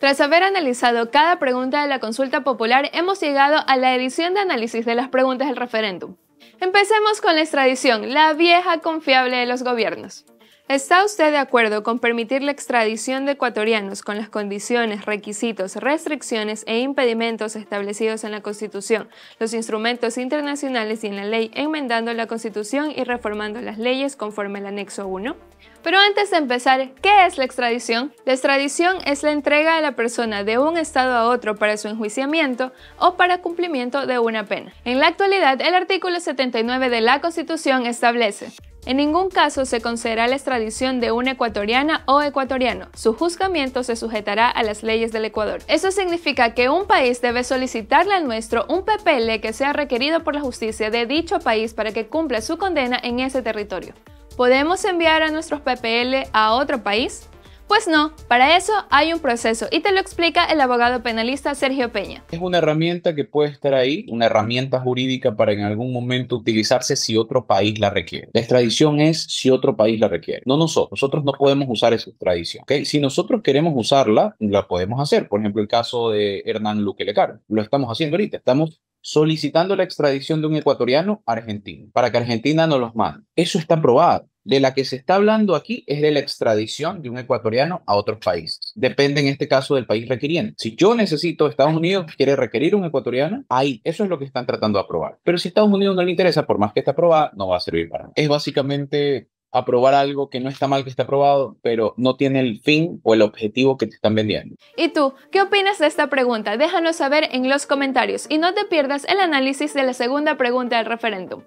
Tras haber analizado cada pregunta de la consulta popular, hemos llegado a la edición de análisis de las preguntas del referéndum. Empecemos con la extradición, la vieja confiable de los gobiernos. ¿Está usted de acuerdo con permitir la extradición de ecuatorianos con las condiciones, requisitos, restricciones e impedimentos establecidos en la Constitución, los instrumentos internacionales y en la ley, enmendando la Constitución y reformando las leyes conforme al anexo 1? Pero antes de empezar, ¿qué es la extradición? La extradición es la entrega de la persona de un estado a otro para su enjuiciamiento o para cumplimiento de una pena. En la actualidad, el artículo 79 de la Constitución establece en ningún caso se concederá la extradición de una ecuatoriana o ecuatoriano. Su juzgamiento se sujetará a las leyes del Ecuador. Eso significa que un país debe solicitarle al nuestro un PPL que sea requerido por la justicia de dicho país para que cumpla su condena en ese territorio. ¿Podemos enviar a nuestros PPL a otro país? Pues no, para eso hay un proceso y te lo explica el abogado penalista Sergio Peña. Es una herramienta que puede estar ahí, una herramienta jurídica para en algún momento utilizarse si otro país la requiere. La extradición es si otro país la requiere, no nosotros. Nosotros no podemos usar esa extradición. Si nosotros queremos usarla, la podemos hacer. Por ejemplo, el caso de Hernán Luque Lecar, Lo estamos haciendo ahorita. Estamos solicitando la extradición de un ecuatoriano a Argentina para que Argentina no los mande. Eso está aprobado de la que se está hablando aquí es de la extradición de un ecuatoriano a otros países. Depende en este caso del país requiriendo. Si yo necesito, Estados Unidos quiere requerir un ecuatoriano, ahí eso es lo que están tratando de aprobar. Pero si Estados Unidos no le interesa, por más que esté aprobada, no va a servir para nada. Es básicamente aprobar algo que no está mal que esté aprobado, pero no tiene el fin o el objetivo que te están vendiendo. ¿Y tú qué opinas de esta pregunta? Déjanos saber en los comentarios y no te pierdas el análisis de la segunda pregunta del referéndum.